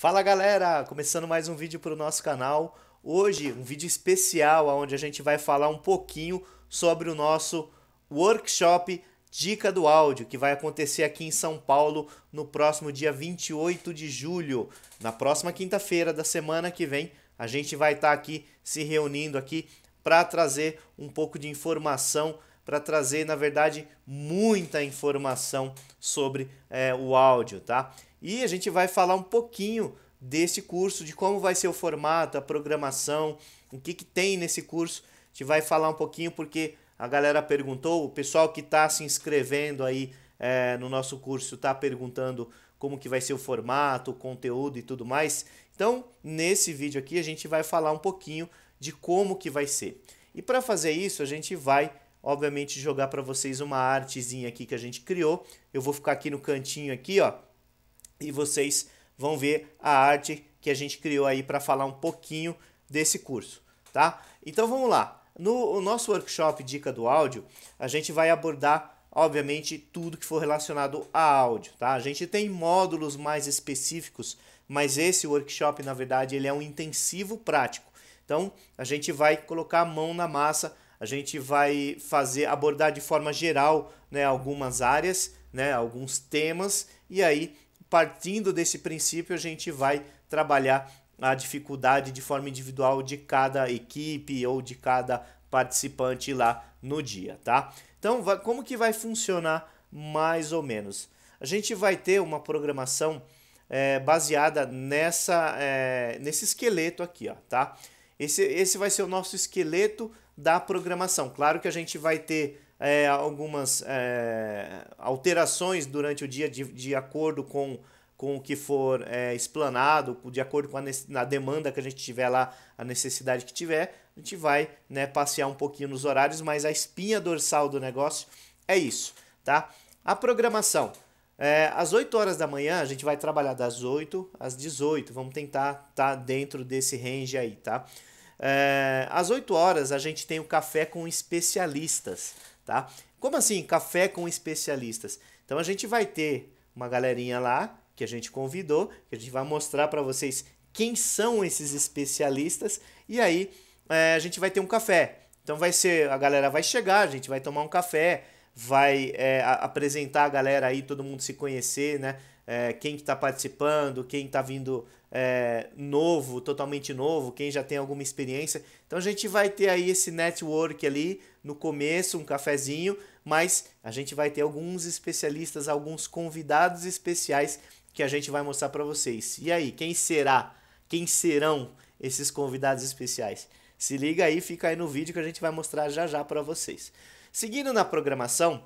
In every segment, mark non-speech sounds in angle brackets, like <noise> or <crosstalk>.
Fala galera, começando mais um vídeo para o nosso canal. Hoje um vídeo especial onde a gente vai falar um pouquinho sobre o nosso workshop Dica do Áudio, que vai acontecer aqui em São Paulo no próximo dia 28 de julho. Na próxima quinta-feira da semana que vem, a gente vai estar tá aqui se reunindo aqui para trazer um pouco de informação para trazer, na verdade, muita informação sobre é, o áudio, tá? E a gente vai falar um pouquinho desse curso, de como vai ser o formato, a programação, o que, que tem nesse curso. A gente vai falar um pouquinho porque a galera perguntou, o pessoal que está se inscrevendo aí é, no nosso curso está perguntando como que vai ser o formato, o conteúdo e tudo mais. Então, nesse vídeo aqui a gente vai falar um pouquinho de como que vai ser. E para fazer isso, a gente vai, obviamente, jogar para vocês uma artezinha aqui que a gente criou. Eu vou ficar aqui no cantinho aqui, ó, e vocês vão ver a arte que a gente criou aí para falar um pouquinho desse curso, tá? Então vamos lá. No nosso workshop Dica do Áudio, a gente vai abordar, obviamente, tudo que for relacionado a áudio, tá? A gente tem módulos mais específicos, mas esse workshop, na verdade, ele é um intensivo prático. Então, a gente vai colocar a mão na massa, a gente vai fazer abordar de forma geral, né, algumas áreas, né, alguns temas e aí partindo desse princípio, a gente vai trabalhar a dificuldade de forma individual de cada equipe ou de cada participante lá no dia, tá? Então, como que vai funcionar mais ou menos? A gente vai ter uma programação é, baseada nessa, é, nesse esqueleto aqui, ó, tá? Esse, esse vai ser o nosso esqueleto da programação. Claro que a gente vai ter é, algumas é, alterações durante o dia de, de acordo com, com o que for é, explanado, de acordo com a, na demanda que a gente tiver lá, a necessidade que tiver, a gente vai né, passear um pouquinho nos horários, mas a espinha dorsal do negócio é isso, tá? A programação. É, às 8 horas da manhã, a gente vai trabalhar das 8 às 18. Vamos tentar estar tá dentro desse range aí, tá? É, às 8 horas a gente tem o café com especialistas, tá? Como assim, café com especialistas? Então a gente vai ter uma galerinha lá que a gente convidou, que a gente vai mostrar para vocês quem são esses especialistas e aí é, a gente vai ter um café. Então vai ser, a galera vai chegar, a gente vai tomar um café, vai é, apresentar a galera aí, todo mundo se conhecer, né? É, quem está participando, quem está vindo é, novo, totalmente novo, quem já tem alguma experiência. Então a gente vai ter aí esse network ali no começo, um cafezinho, mas a gente vai ter alguns especialistas, alguns convidados especiais que a gente vai mostrar para vocês. E aí, quem será? Quem serão esses convidados especiais? Se liga aí, fica aí no vídeo que a gente vai mostrar já já para vocês. Seguindo na programação,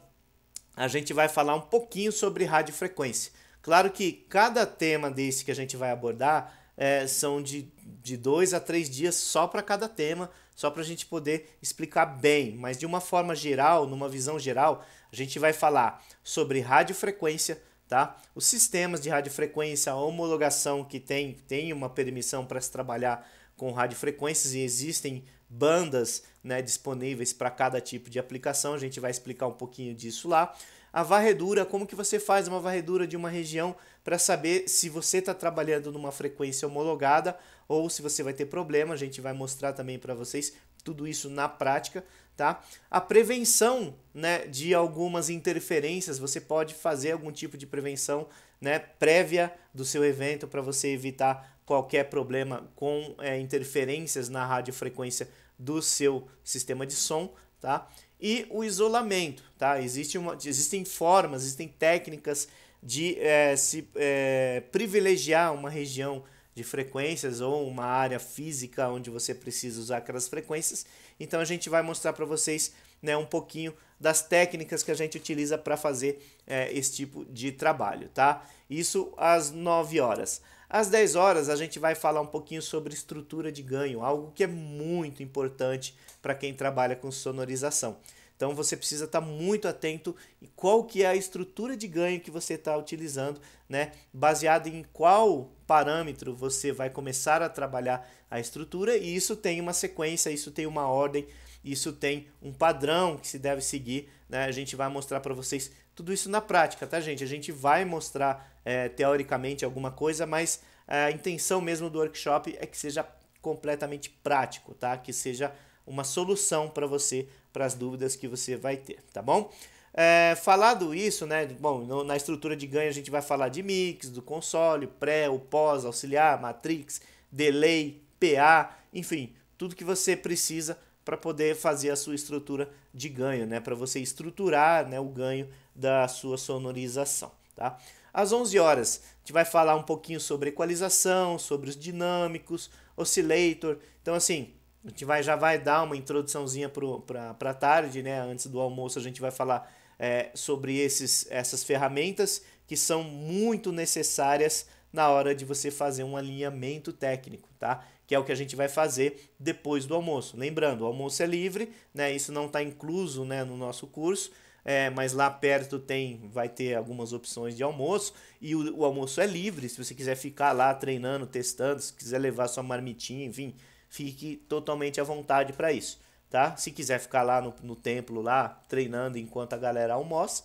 a gente vai falar um pouquinho sobre rádio frequência. Claro que cada tema desse que a gente vai abordar é, são de, de dois a três dias só para cada tema, só para a gente poder explicar bem. Mas de uma forma geral, numa visão geral, a gente vai falar sobre radiofrequência, tá? Os sistemas de radiofrequência, a homologação que tem, tem uma permissão para se trabalhar com radiofrequências e existem bandas né, disponíveis para cada tipo de aplicação. A gente vai explicar um pouquinho disso lá a varredura, como que você faz uma varredura de uma região para saber se você está trabalhando numa frequência homologada ou se você vai ter problema. A gente vai mostrar também para vocês tudo isso na prática, tá? A prevenção, né, de algumas interferências, você pode fazer algum tipo de prevenção, né, prévia do seu evento para você evitar qualquer problema com é, interferências na radiofrequência do seu sistema de som, tá? E o isolamento, tá? Existe uma, existem formas, existem técnicas de é, se é, privilegiar uma região de frequências ou uma área física onde você precisa usar aquelas frequências. Então a gente vai mostrar para vocês né, um pouquinho das técnicas que a gente utiliza para fazer é, esse tipo de trabalho, tá? Isso às 9 horas. Às 10 horas a gente vai falar um pouquinho sobre estrutura de ganho, algo que é muito importante para quem trabalha com sonorização. Então você precisa estar tá muito atento em qual que é a estrutura de ganho que você está utilizando, né? Baseado em qual parâmetro você vai começar a trabalhar a estrutura e isso tem uma sequência, isso tem uma ordem, isso tem um padrão que se deve seguir, né? A gente vai mostrar para vocês tudo isso na prática, tá, gente? A gente vai mostrar é, teoricamente alguma coisa, mas é, a intenção mesmo do workshop é que seja completamente prático, tá? Que seja uma solução para você, para as dúvidas que você vai ter, tá bom? É, falado isso, né? Bom, no, na estrutura de ganho a gente vai falar de mix, do console, pré, o pós, auxiliar, matrix, delay, PA, enfim, tudo que você precisa para poder fazer a sua estrutura de ganho, né? para você estruturar né, o ganho da sua sonorização. Tá? Às 11 horas, a gente vai falar um pouquinho sobre equalização, sobre os dinâmicos, oscillator. Então, assim, a gente vai, já vai dar uma introduçãozinha para a tarde, né? antes do almoço, a gente vai falar é, sobre esses, essas ferramentas que são muito necessárias na hora de você fazer um alinhamento técnico, tá? que é o que a gente vai fazer depois do almoço. Lembrando, o almoço é livre, né? Isso não está incluso né, no nosso curso. É, mas lá perto tem vai ter algumas opções de almoço e o, o, almoço é livre se você quiser ficar lá treinando testando se quiser levar sua marmitinha enfim fique totalmente à vontade para isso tá se quiser ficar lá no, no templo lá treinando enquanto a galera almoça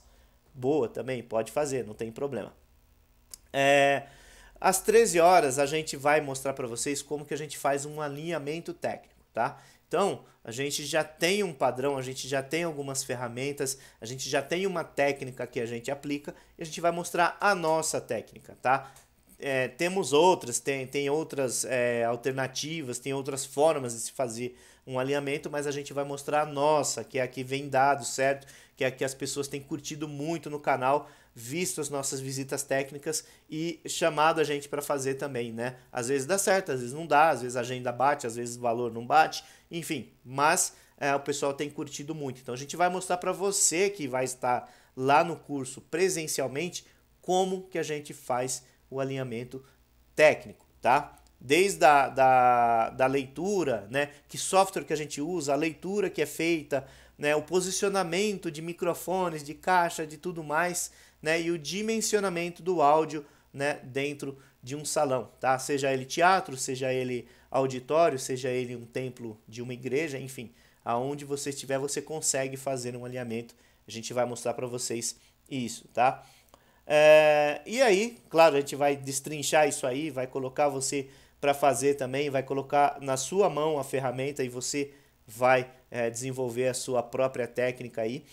boa também pode fazer não tem problema é, às 13 horas a gente vai mostrar para vocês como que a gente faz um alinhamento técnico, tá? Então, a gente já tem um padrão, a gente já tem algumas ferramentas, a gente já tem uma técnica que a gente aplica e a gente vai mostrar a nossa técnica, tá? É, temos outras, tem, tem outras é, alternativas, tem outras formas de se fazer um alinhamento, mas a gente vai mostrar a nossa, que é a que vem dado, certo? Que é a que as pessoas têm curtido muito no canal, visto as nossas visitas técnicas e chamado a gente para fazer também, né? Às vezes dá certo, às vezes não dá, às vezes a agenda bate, às vezes o valor não bate, enfim, mas é, o pessoal tem curtido muito. Então a gente vai mostrar para você que vai estar lá no curso presencialmente como que a gente faz o alinhamento técnico, tá? desde a da, da leitura, né, que software que a gente usa, a leitura que é feita, né, o posicionamento de microfones, de caixa, de tudo mais, né, e o dimensionamento do áudio né, dentro de um salão, tá? seja ele teatro, seja ele auditório, seja ele um templo de uma igreja, enfim, aonde você estiver, você consegue fazer um alinhamento. A gente vai mostrar para vocês isso, tá? É, e aí, claro, a gente vai destrinchar isso aí, vai colocar você para fazer também, vai colocar na sua mão a ferramenta e você vai é, desenvolver a sua própria técnica aí.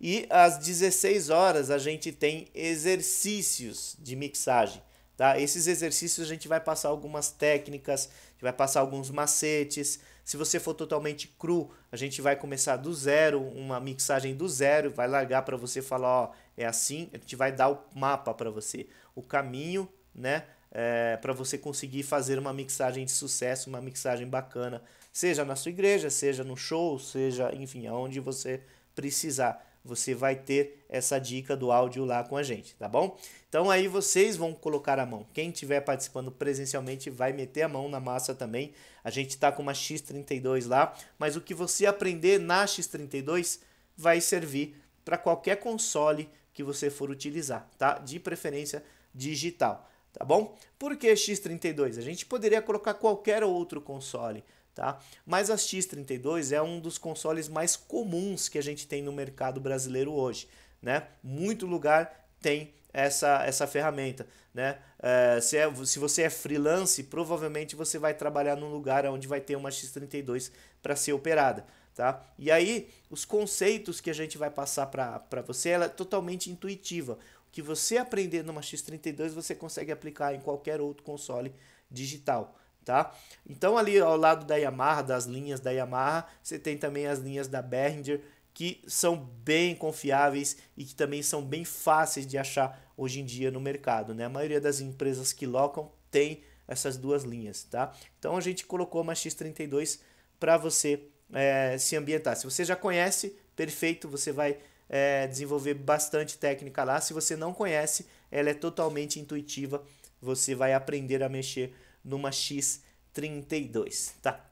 E às 16 horas a gente tem exercícios de mixagem. Tá? Esses exercícios a gente vai passar algumas técnicas, vai passar alguns macetes. Se você for totalmente cru, a gente vai começar do zero, uma mixagem do zero, vai largar para você falar, ó, é assim, a gente vai dar o mapa para você, o caminho, né? é, para você conseguir fazer uma mixagem de sucesso, uma mixagem bacana, seja na sua igreja, seja no show, seja, enfim, aonde você precisar. Você vai ter essa dica do áudio lá com a gente, tá bom? Então aí vocês vão colocar a mão. Quem estiver participando presencialmente vai meter a mão na massa também. A gente tá com uma X32 lá, mas o que você aprender na X32 vai servir para qualquer console que você for utilizar, tá? De preferência digital tá bom? Por que X32? A gente poderia colocar qualquer outro console, tá? Mas a X32 é um dos consoles mais comuns que a gente tem no mercado brasileiro hoje, né? Muito lugar tem essa, essa ferramenta, né? É, se, é, se você é freelance, provavelmente você vai trabalhar num lugar onde vai ter uma X32 para ser operada, tá? E aí, os conceitos que a gente vai passar para você, ela é totalmente intuitiva que você aprender numa X32 você consegue aplicar em qualquer outro console digital, tá? Então ali ao lado da Yamaha, das linhas da Yamaha, você tem também as linhas da Behringer que são bem confiáveis e que também são bem fáceis de achar hoje em dia no mercado, né? A maioria das empresas que locam tem essas duas linhas, tá? Então a gente colocou uma X32 para você é, se ambientar. Se você já conhece, perfeito, você vai é, desenvolver bastante técnica lá. Se você não conhece, ela é totalmente intuitiva. Você vai aprender a mexer numa X32, tá?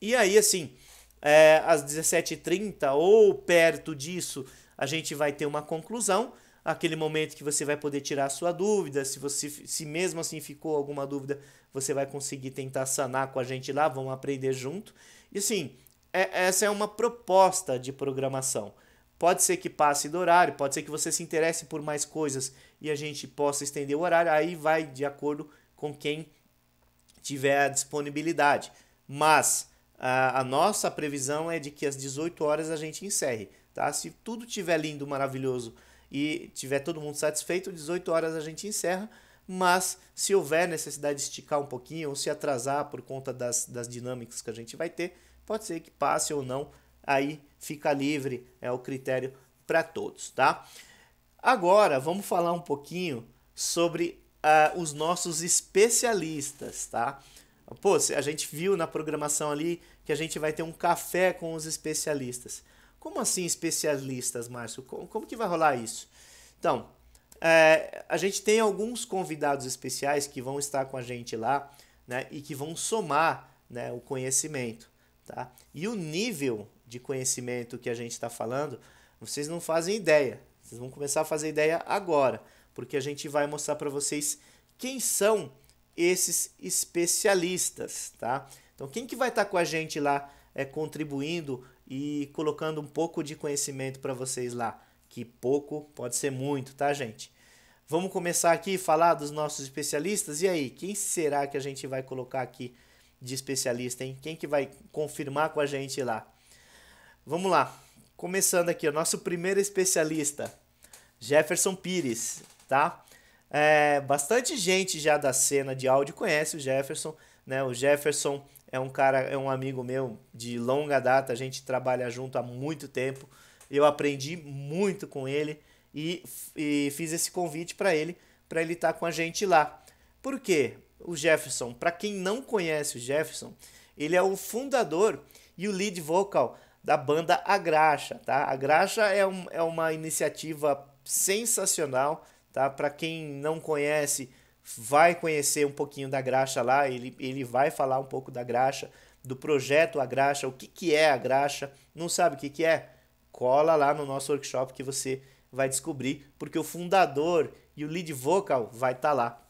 E aí, assim, é, às 17h30 ou perto disso, a gente vai ter uma conclusão. Aquele momento que você vai poder tirar sua dúvida. Se você, se mesmo assim ficou alguma dúvida, você vai conseguir tentar sanar com a gente lá. Vamos aprender junto. E assim, é, essa é uma proposta de programação. Pode ser que passe do horário, pode ser que você se interesse por mais coisas e a gente possa estender o horário, aí vai de acordo com quem tiver a disponibilidade. Mas a, a nossa previsão é de que às 18 horas a gente encerre, tá? Se tudo tiver lindo, maravilhoso e tiver todo mundo satisfeito, 18 horas a gente encerra mas se houver necessidade de esticar um pouquinho ou se atrasar por conta das, das dinâmicas que a gente vai ter, pode ser que passe ou não aí fica livre é o critério para todos, tá? Agora vamos falar um pouquinho sobre uh, os nossos especialistas, tá? Pô, a gente viu na programação ali que a gente vai ter um café com os especialistas. Como assim especialistas, Márcio? Como, como que vai rolar isso? Então, é, a gente tem alguns convidados especiais que vão estar com a gente lá, né? E que vão somar né, o conhecimento, tá? E o nível de conhecimento que a gente está falando, vocês não fazem ideia. Vocês vão começar a fazer ideia agora, porque a gente vai mostrar para vocês quem são esses especialistas, tá? Então, quem que vai estar tá com a gente lá é, contribuindo e colocando um pouco de conhecimento para vocês lá? Que pouco pode ser muito, tá, gente? Vamos começar aqui a falar dos nossos especialistas. E aí, quem será que a gente vai colocar aqui de especialista, hein? Quem que vai confirmar com a gente lá? Vamos lá. Começando aqui, o nosso primeiro especialista, Jefferson Pires, tá? É, bastante gente já da cena de áudio conhece o Jefferson, né? O Jefferson é um cara, é um amigo meu de longa data, a gente trabalha junto há muito tempo. Eu aprendi muito com ele e, e fiz esse convite para ele, para ele estar tá com a gente lá. Por quê? O Jefferson, para quem não conhece o Jefferson, ele é o fundador e o lead vocal da banda A Graxa, tá? A Graxa é, um, é uma iniciativa sensacional, tá? Para quem não conhece, vai conhecer um pouquinho da Graxa lá, ele, ele vai falar um pouco da Graxa, do projeto A Graxa, o que, que é a Graxa, não sabe o que, que é? Cola lá no nosso workshop que você vai descobrir, porque o fundador e o lead vocal vai estar tá lá.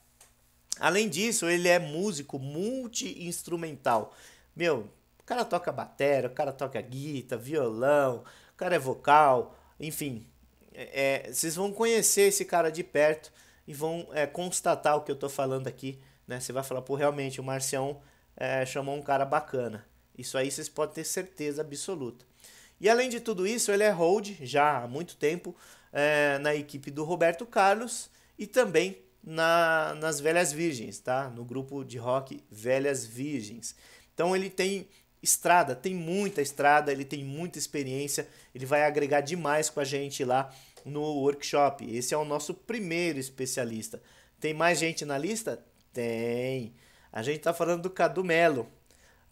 Além disso, ele é músico multi-instrumental. Meu, o cara toca bateria, o cara toca guitarra, violão, o cara é vocal, enfim. É, é vocês vão conhecer esse cara de perto e vão é, constatar o que eu estou falando aqui. Né? Você vai falar, pô, realmente, o Marcião é, chamou um cara bacana. Isso aí vocês podem ter certeza absoluta. E além de tudo isso, ele é hold já há muito tempo é, na equipe do Roberto Carlos e também na, nas Velhas Virgens, tá? No grupo de rock Velhas Virgens. Então ele tem Estrada, tem muita estrada, ele tem muita experiência, ele vai agregar demais com a gente lá no workshop. Esse é o nosso primeiro especialista. Tem mais gente na lista? Tem. A gente está falando do Cadu Melo.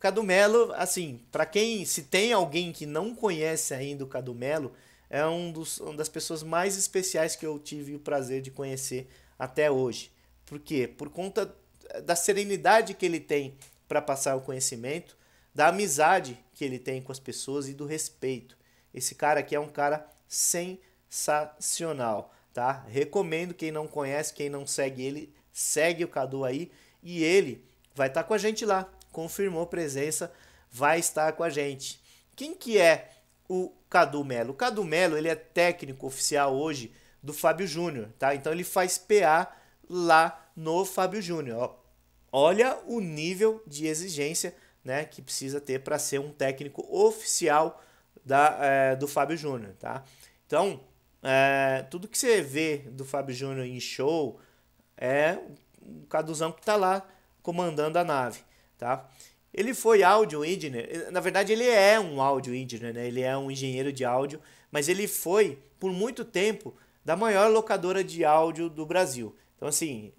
Cadu Melo, assim, para quem se tem alguém que não conhece ainda o Cadu Melo, é um dos, uma das pessoas mais especiais que eu tive o prazer de conhecer até hoje. Por quê? Por conta eh, da serenidade que ele tem para passar o conhecimento, da amizade que ele tem com as pessoas e do respeito. Esse cara aqui é um cara sensacional, tá? Recomendo quem não conhece, quem não segue ele, segue o Cadu aí e ele vai estar tá com a gente lá. Confirmou presença, vai estar com a gente. Quem que é o Cadu Melo? O Cadu Melo, ele é técnico oficial hoje do Fábio Júnior, tá? Então ele faz PA lá no Fábio Júnior. Olha o nível de exigência né, que precisa ter para ser um técnico oficial da, é, do Fábio Júnior, tá? Então, é, tudo que você vê do Fábio Júnior em show é o Caduzão que está lá comandando a nave, tá? Ele foi áudio engineer, na verdade ele é um áudio engineer, né? Ele é um engenheiro de áudio, mas ele foi por muito tempo da maior locadora de áudio do Brasil. Então assim,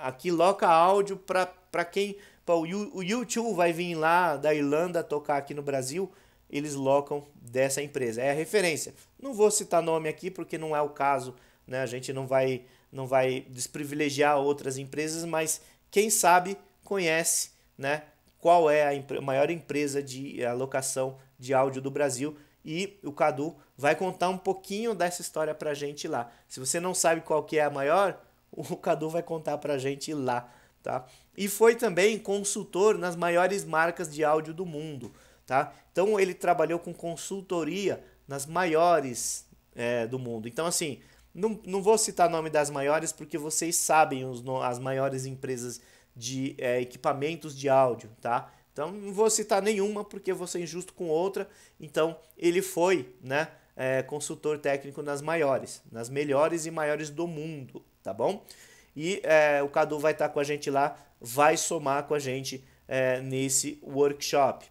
aqui loca áudio para para quem. Pra o YouTube vai vir lá da Irlanda tocar aqui no Brasil, eles locam dessa empresa. É a referência. Não vou citar nome aqui porque não é o caso, né? A gente não vai, não vai desprivilegiar outras empresas, mas quem sabe conhece, né? Qual é a maior empresa de eh, alocação de áudio do Brasil? E o Cadu vai contar um pouquinho dessa história pra gente lá. Se você não sabe qual que é a maior, <laughs> o Cadu vai contar pra gente lá, tá? e foi também consultor nas maiores marcas de áudio do mundo, tá? Então ele trabalhou com consultoria nas maiores é, do mundo. Então assim, não, não vou citar o nome das maiores porque vocês sabem os, as maiores empresas de é, equipamentos de áudio, tá? Então não vou citar nenhuma porque vou ser injusto com outra. Então ele foi, né, é, consultor técnico nas maiores, nas melhores e maiores do mundo, tá bom? E é, o Cadu vai estar tá com a gente lá, vai somar com a gente é, nesse workshop.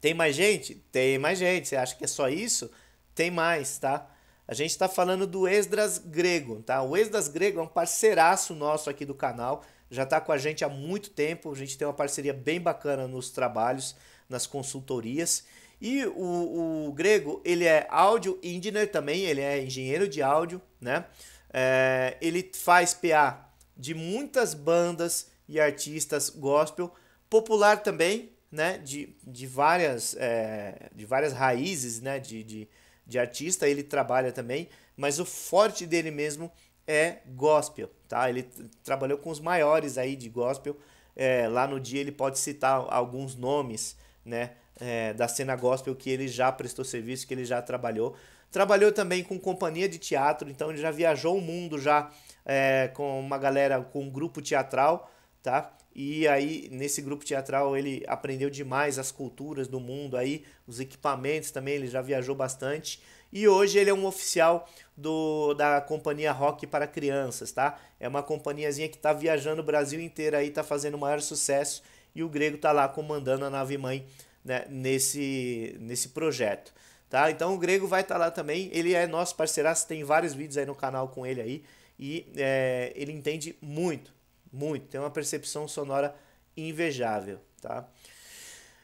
Tem mais gente? Tem mais gente. Você acha que é só isso? Tem mais, tá? A gente está falando do Esdras Grego, tá? O Esdras Grego é um parceiraço nosso aqui do canal, já está com a gente há muito tempo. A gente tem uma parceria bem bacana nos trabalhos, nas consultorias. E o, o Grego, ele é áudio engineer também, ele é engenheiro de áudio, né? É, ele faz PA de muitas bandas e artistas gospel, popular também, né? De, de, várias, é, de várias raízes né? de, de, de artista, ele trabalha também, mas o forte dele mesmo é gospel, tá? Ele trabalhou com os maiores aí de gospel. É, lá no dia ele pode citar alguns nomes, né? É, da cena gospel que ele já prestou serviço, que ele já trabalhou. Trabalhou também com companhia de teatro, então ele já viajou o mundo já é, com uma galera, com um grupo teatral, tá? E aí, nesse grupo teatral, ele aprendeu demais as culturas do mundo aí, os equipamentos também, ele já viajou bastante. E hoje ele é um oficial do, da companhia Rock para Crianças, tá? É uma companhiazinha que tá viajando o Brasil inteiro aí, tá fazendo o maior sucesso. E o Grego tá lá comandando a nave-mãe né, nesse, nesse projeto tá? Então o Grego vai estar tá lá também, ele é nosso parceiraço, tem vários vídeos aí no canal com ele aí e é, ele entende muito, muito, tem uma percepção sonora invejável, tá?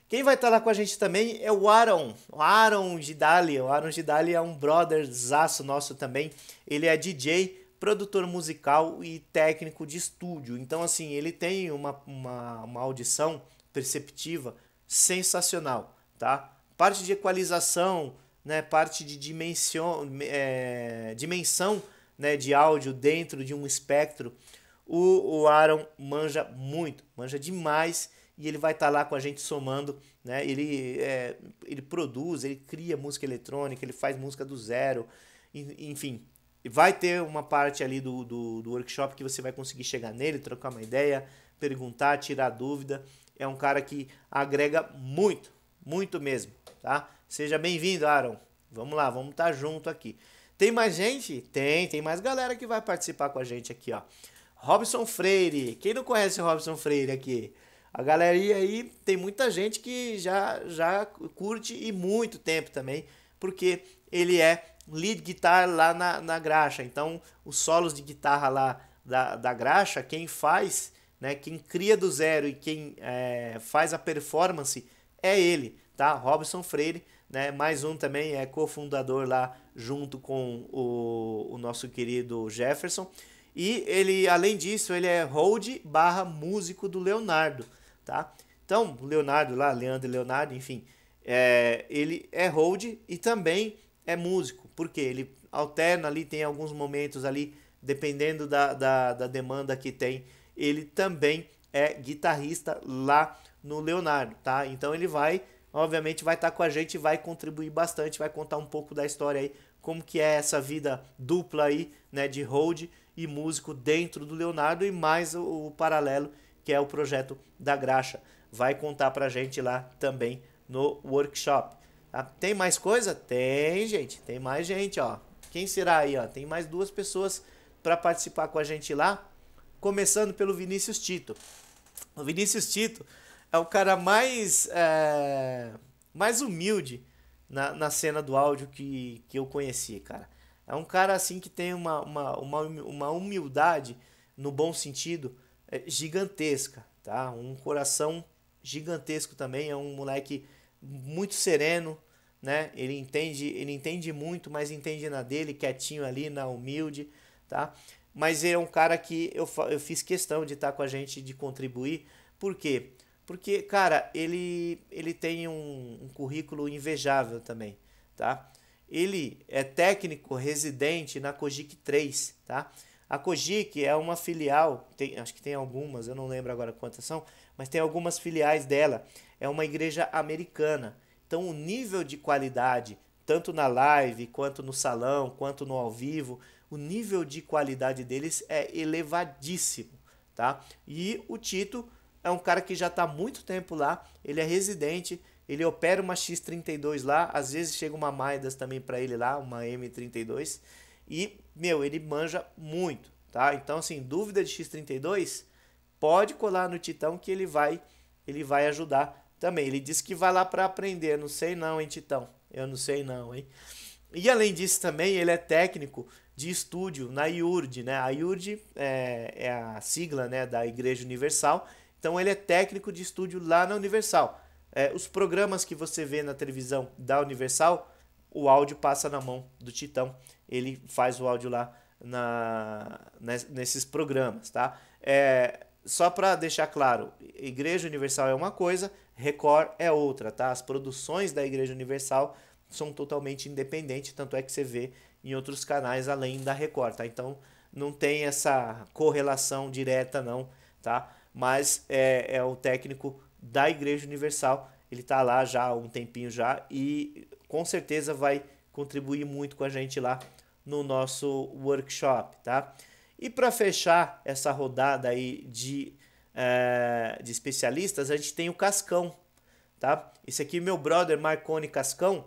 Quem vai estar tá lá com a gente também é o Aaron, o Aaron Gidali, o Aaron Gidali é um brother zaço nosso também, ele é DJ, produtor musical e técnico de estúdio, então assim, ele tem uma, uma, uma audição perceptiva sensacional, tá? Parte de equalização, né, parte de dimension, é, dimensão né, de áudio dentro de um espectro, o, o Aaron manja muito, manja demais e ele vai estar tá lá com a gente somando. Né? Ele, é, ele produz, ele cria música eletrônica, ele faz música do zero, enfim. Vai ter uma parte ali do, do, do workshop que você vai conseguir chegar nele, trocar uma ideia, perguntar, tirar dúvida. É um cara que agrega muito, muito mesmo, tá? Seja bem-vindo, Aaron. Vamos lá, vamos estar tá junto aqui. Tem mais gente? Tem, tem mais galera que vai participar com a gente aqui, ó. Robson Freire. Quem não conhece o Robson Freire aqui? A galeria aí tem muita gente que já já curte e muito tempo também, porque ele é lead guitar lá na, na graxa. Então, os solos de guitarra lá da, da graxa, quem faz, né, quem cria do zero e quem é, faz a performance é ele, tá? Robson Freire né? Mais um também é cofundador lá junto com o, o nosso querido Jefferson. E ele, além disso, ele é hold barra músico do Leonardo, tá? Então, Leonardo lá, Leandro e Leonardo, enfim, é, ele é hold e também é músico, porque ele alterna ali, tem alguns momentos ali, dependendo da, da, da demanda que tem, ele também é guitarrista lá no Leonardo, tá? Então ele vai obviamente vai estar tá com a gente e vai contribuir bastante, vai contar um pouco da história aí, como que é essa vida dupla aí, né, de hold e músico dentro do Leonardo e mais o, o paralelo que é o projeto da Graxa. Vai contar pra gente lá também no workshop. Tá? Tem mais coisa? Tem, gente. Tem mais gente, ó. Quem será aí, ó? Tem mais duas pessoas para participar com a gente lá. Começando pelo Vinícius Tito. O Vinícius Tito é o cara mais, é, mais humilde na, na cena do áudio que, que eu conheci, cara. É um cara assim que tem uma, uma, uma, uma humildade, no bom sentido, é, gigantesca, tá? Um coração gigantesco também, é um moleque muito sereno, né? Ele entende, ele entende muito, mas entende na dele, quietinho ali, na humilde, tá? Mas é um cara que eu, eu fiz questão de estar com a gente, de contribuir, por quê? Porque, cara, ele, ele tem um, um currículo invejável também, tá? Ele é técnico residente na Cogic 3, tá? A Cogic é uma filial, tem, acho que tem algumas, eu não lembro agora quantas são, mas tem algumas filiais dela. É uma igreja americana. Então o nível de qualidade, tanto na live, quanto no salão, quanto no ao vivo, o nível de qualidade deles é elevadíssimo, tá? E o Tito é um cara que já está há muito tempo lá, ele é residente, ele opera uma X32 lá, às vezes chega uma Maidas também para ele lá, uma M32, e, meu, ele manja muito, tá? Então, assim, dúvida de X32, pode colar no Titão que ele vai, ele vai ajudar também. Ele disse que vai lá para aprender, não sei não, hein, Titão? Eu não sei não, hein? E além disso também, ele é técnico de estúdio na IURD, né? A IURD é, é a sigla né, da Igreja Universal, então ele é técnico de estúdio lá na Universal. É, os programas que você vê na televisão da Universal, o áudio passa na mão do Titão. Ele faz o áudio lá na, nesses programas, tá? É, só para deixar claro, Igreja Universal é uma coisa, Record é outra, tá? As produções da Igreja Universal são totalmente independentes, tanto é que você vê em outros canais além da Record, tá? Então não tem essa correlação direta não, tá? mas é, é um técnico da Igreja Universal. Ele está lá já há um tempinho já e com certeza vai contribuir muito com a gente lá no nosso workshop, tá? E para fechar essa rodada aí de, é, de especialistas, a gente tem o Cascão, tá? Esse aqui meu brother Marconi Cascão.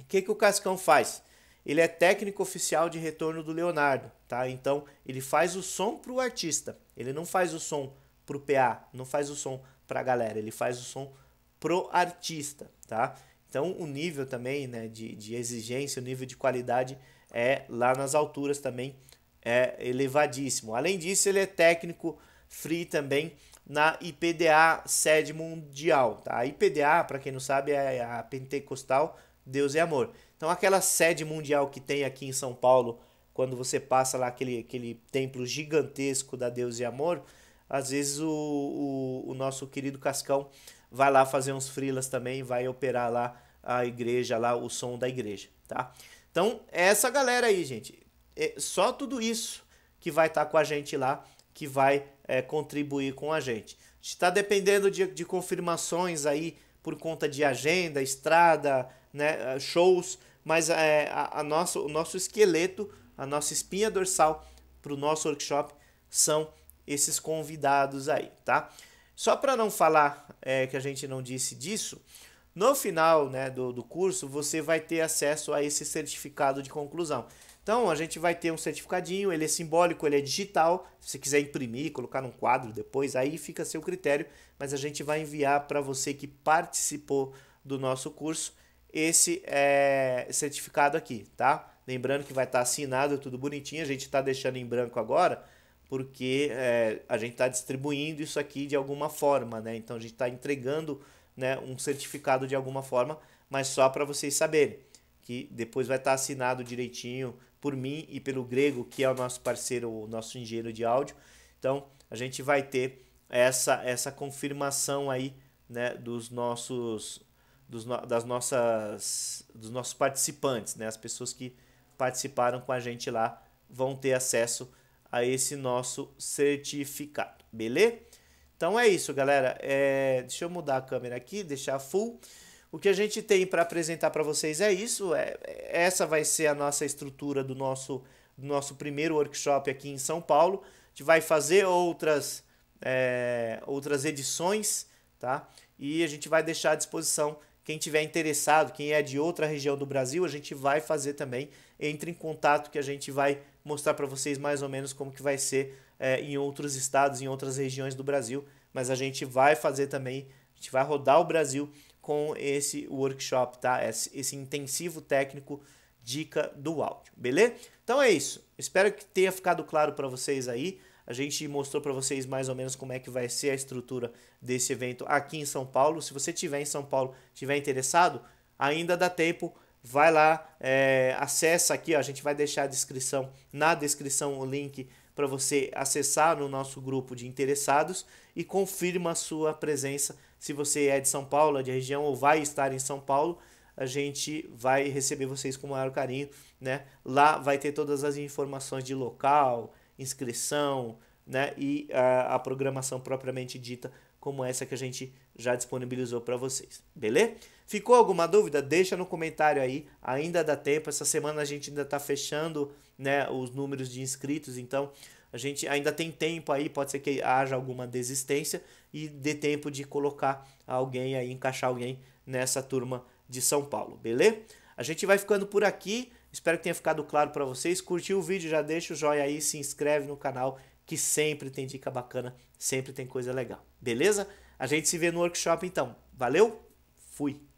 O que, que o Cascão faz? Ele é técnico oficial de retorno do Leonardo, tá? Então ele faz o som para o artista. Ele não faz o som pro PA, não faz o som pra galera, ele faz o som pro artista, tá? Então o nível também né, de, de exigência, o nível de qualidade é lá nas alturas também é elevadíssimo. Além disso, ele é técnico free também na IPDA sede mundial. Tá? A IPDA, para quem não sabe, é a Pentecostal Deus e é Amor. Então aquela sede mundial que tem aqui em São Paulo quando você passa lá aquele, aquele templo gigantesco da Deus e Amor, às vezes o, o, o nosso querido Cascão vai lá fazer uns frilas também, vai operar lá a igreja, lá o som da igreja, tá? Então, é essa galera aí, gente. É só tudo isso que vai estar tá com a gente lá, que vai é, contribuir com a gente. Está dependendo de, de confirmações aí por conta de agenda, estrada, né, shows, mas é, a, a nosso, o nosso esqueleto a nossa espinha dorsal para o nosso workshop são esses convidados aí, tá? Só para não falar é, que a gente não disse disso, no final né, do, do curso você vai ter acesso a esse certificado de conclusão. Então a gente vai ter um certificadinho, ele é simbólico, ele é digital. Se você quiser imprimir, colocar num quadro depois, aí fica a seu critério, mas a gente vai enviar para você que participou do nosso curso esse é, certificado aqui, tá? Lembrando que vai estar tá assinado tudo bonitinho, a gente está deixando em branco agora, porque é, a gente está distribuindo isso aqui de alguma forma, né? Então a gente está entregando né, um certificado de alguma forma, mas só para vocês saberem que depois vai estar tá assinado direitinho por mim e pelo Grego, que é o nosso parceiro, o nosso engenheiro de áudio. Então a gente vai ter essa essa confirmação aí né, dos nossos dos, das nossas dos nossos participantes, né, as pessoas que participaram com a gente lá vão ter acesso a esse nosso certificado, beleza? Então é isso, galera. É, deixa eu mudar a câmera aqui, deixar full. O que a gente tem para apresentar para vocês é isso. É, é, essa vai ser a nossa estrutura do nosso, do nosso primeiro workshop aqui em São Paulo. A gente vai fazer outras, é, outras edições, tá? E a gente vai deixar à disposição quem tiver interessado, quem é de outra região do Brasil, a gente vai fazer também. Entre em contato que a gente vai mostrar para vocês mais ou menos como que vai ser é, em outros estados, em outras regiões do Brasil. Mas a gente vai fazer também, a gente vai rodar o Brasil com esse workshop, tá? Esse, esse intensivo técnico dica do áudio, beleza? Então é isso. Espero que tenha ficado claro para vocês aí. A gente mostrou para vocês mais ou menos como é que vai ser a estrutura desse evento aqui em São Paulo. Se você tiver em São Paulo, tiver interessado, ainda dá tempo. Vai lá, é, acessa aqui, ó, a gente vai deixar a descrição na descrição o link para você acessar no nosso grupo de interessados e confirma a sua presença. Se você é de São Paulo, é de região ou vai estar em São Paulo, a gente vai receber vocês com o maior carinho, né? Lá vai ter todas as informações de local, inscrição né, e a, a programação propriamente dita, como essa que a gente já disponibilizou para vocês. Beleza? Ficou alguma dúvida? Deixa no comentário aí. Ainda dá tempo. Essa semana a gente ainda está fechando né, os números de inscritos, então a gente ainda tem tempo aí, pode ser que haja alguma desistência e dê tempo de colocar alguém aí, encaixar alguém nessa turma de São Paulo, beleza? A gente vai ficando por aqui. Espero que tenha ficado claro para vocês. Curtiu o vídeo, já deixa o joinha aí, se inscreve no canal, que sempre tem dica bacana, sempre tem coisa legal. Beleza? A gente se vê no workshop então. Valeu, fui!